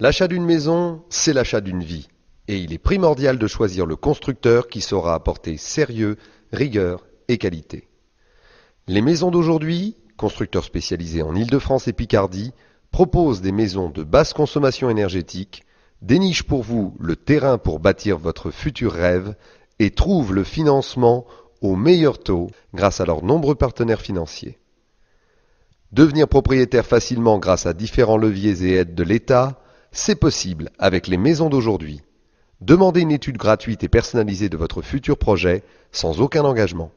L'achat d'une maison, c'est l'achat d'une vie. Et il est primordial de choisir le constructeur qui saura apporter sérieux, rigueur et qualité. Les maisons d'aujourd'hui, constructeurs spécialisés en Île-de-France et Picardie, proposent des maisons de basse consommation énergétique, dénichent pour vous le terrain pour bâtir votre futur rêve et trouvent le financement au meilleur taux grâce à leurs nombreux partenaires financiers. Devenir propriétaire facilement grâce à différents leviers et aides de l'État, c'est possible avec les maisons d'aujourd'hui. Demandez une étude gratuite et personnalisée de votre futur projet sans aucun engagement.